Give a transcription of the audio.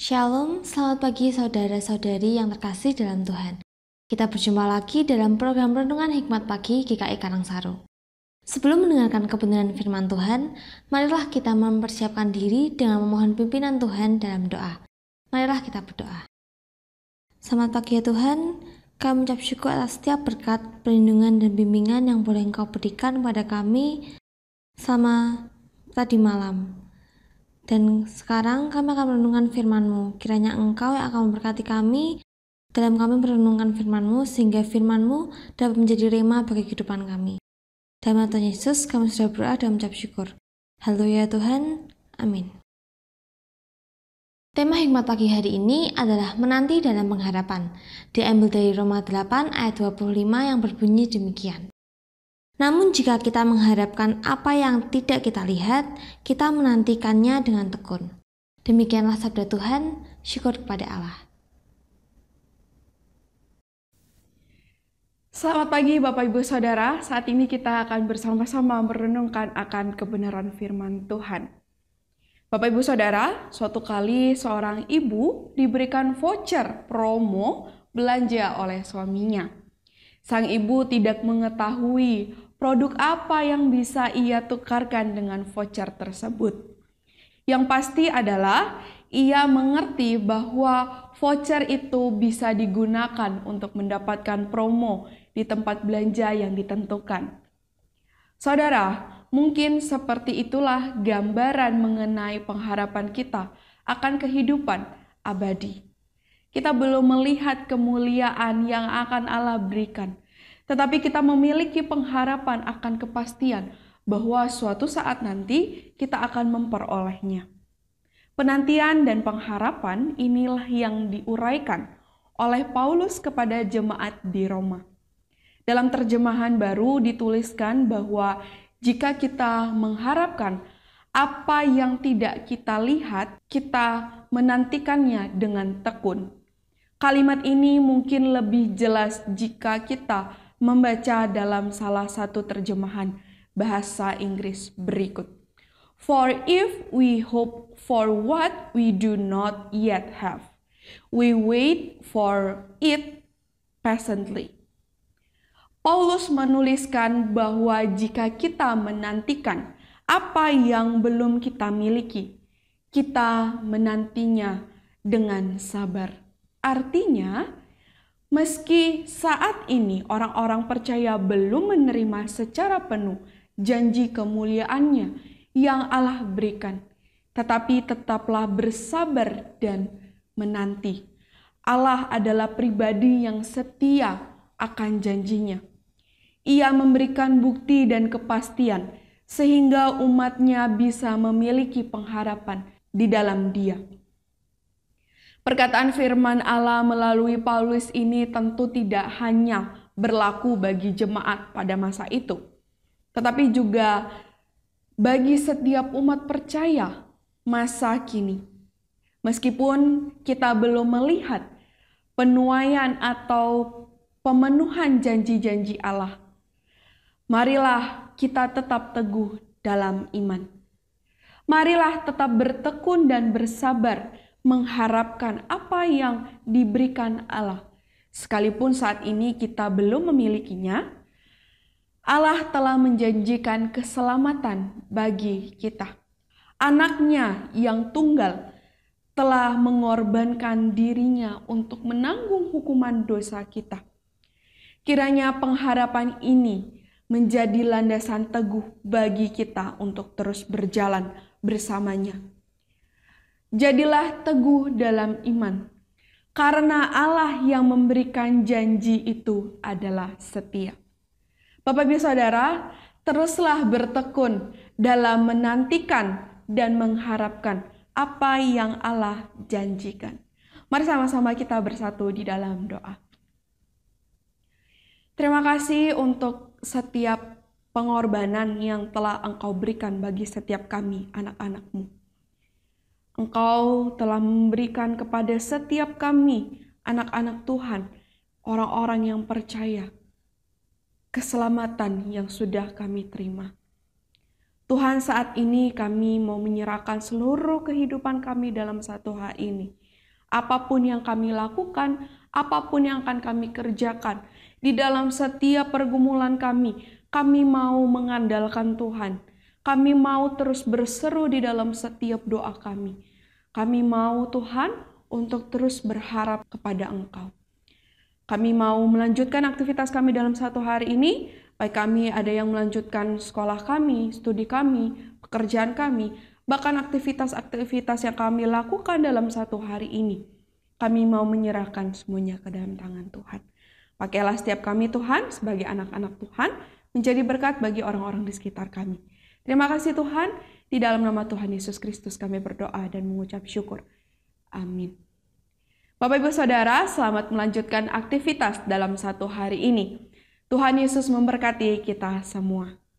Shalom, selamat pagi saudara-saudari yang terkasih dalam Tuhan. Kita berjumpa lagi dalam program Renungan Hikmat Pagi GKI e Karangsaru. Sebelum mendengarkan kebenaran firman Tuhan, marilah kita mempersiapkan diri dengan memohon pimpinan Tuhan dalam doa. Marilah kita berdoa. Selamat pagi ya Tuhan, kami ucap syukur atas setiap berkat, perlindungan, dan bimbingan yang boleh Engkau berikan kepada kami selama tadi malam. Dan sekarang kami akan merenungkan firman-Mu. Kiranya Engkau yang akan memberkati kami dalam kami merenungkan firman-Mu sehingga firman-Mu dapat menjadi rema bagi kehidupan kami. Dalam Tuhan Yesus kami sudah berdoa dan mengucap syukur. Haleluya Tuhan. Amin. Tema hikmat pagi hari ini adalah menanti dalam pengharapan. Diambil dari Roma 8 ayat 25 yang berbunyi demikian. Namun jika kita mengharapkan apa yang tidak kita lihat, kita menantikannya dengan tekun. Demikianlah sabda Tuhan, syukur kepada Allah. Selamat pagi Bapak Ibu Saudara, saat ini kita akan bersama-sama merenungkan akan kebenaran firman Tuhan. Bapak Ibu Saudara, suatu kali seorang ibu diberikan voucher promo belanja oleh suaminya. Sang ibu tidak mengetahui Produk apa yang bisa ia tukarkan dengan voucher tersebut? Yang pasti adalah ia mengerti bahwa voucher itu bisa digunakan untuk mendapatkan promo di tempat belanja yang ditentukan. Saudara, Mungkin seperti itulah gambaran mengenai pengharapan kita akan kehidupan abadi. Kita belum melihat kemuliaan yang akan Allah berikan, tetapi kita memiliki pengharapan akan kepastian bahwa suatu saat nanti kita akan memperolehnya. Penantian dan pengharapan inilah yang diuraikan oleh Paulus kepada jemaat di Roma. Dalam terjemahan baru dituliskan bahwa jika kita mengharapkan apa yang tidak kita lihat, kita menantikannya dengan tekun. Kalimat ini mungkin lebih jelas jika kita membaca dalam salah satu terjemahan bahasa Inggris berikut. For if we hope for what we do not yet have, we wait for it patiently. Paulus menuliskan bahwa jika kita menantikan apa yang belum kita miliki, kita menantinya dengan sabar. Artinya, Meski saat ini orang-orang percaya belum menerima secara penuh janji kemuliaannya yang Allah berikan, tetapi tetaplah bersabar dan menanti. Allah adalah pribadi yang setia akan janjinya. Ia memberikan bukti dan kepastian sehingga umatnya bisa memiliki pengharapan di dalam dia. Perkataan firman Allah melalui Paulus ini tentu tidak hanya berlaku bagi jemaat pada masa itu, tetapi juga bagi setiap umat percaya masa kini. Meskipun kita belum melihat penuaian atau pemenuhan janji-janji Allah, marilah kita tetap teguh dalam iman. Marilah tetap bertekun dan bersabar mengharapkan apa yang diberikan Allah. Sekalipun saat ini kita belum memilikinya, Allah telah menjanjikan keselamatan bagi kita. Anaknya yang tunggal telah mengorbankan dirinya untuk menanggung hukuman dosa kita. Kiranya pengharapan ini menjadi landasan teguh bagi kita untuk terus berjalan bersamanya. Jadilah teguh dalam iman, karena Allah yang memberikan janji itu adalah setia. Bapak Ibu Saudara, teruslah bertekun dalam menantikan dan mengharapkan apa yang Allah janjikan. Mari sama-sama kita bersatu di dalam doa. Terima kasih untuk setiap pengorbanan yang telah Engkau berikan bagi setiap kami, anak-anakmu. Engkau telah memberikan kepada setiap kami, anak-anak Tuhan, orang-orang yang percaya, keselamatan yang sudah kami terima. Tuhan, saat ini kami mau menyerahkan seluruh kehidupan kami dalam satu hal ini. Apapun yang kami lakukan, apapun yang akan kami kerjakan, di dalam setiap pergumulan kami, kami mau mengandalkan Tuhan kami mau terus berseru di dalam setiap doa kami. Kami mau Tuhan untuk terus berharap kepada Engkau. Kami mau melanjutkan aktivitas kami dalam satu hari ini, baik kami ada yang melanjutkan sekolah kami, studi kami, pekerjaan kami, bahkan aktivitas-aktivitas yang kami lakukan dalam satu hari ini. Kami mau menyerahkan semuanya ke dalam tangan Tuhan. Pakailah setiap kami Tuhan sebagai anak-anak Tuhan menjadi berkat bagi orang-orang di sekitar kami. Terima kasih Tuhan. Di dalam nama Tuhan Yesus Kristus kami berdoa dan mengucap syukur. Amin. Bapak Ibu Saudara, selamat melanjutkan aktivitas dalam satu hari ini. Tuhan Yesus memberkati kita semua.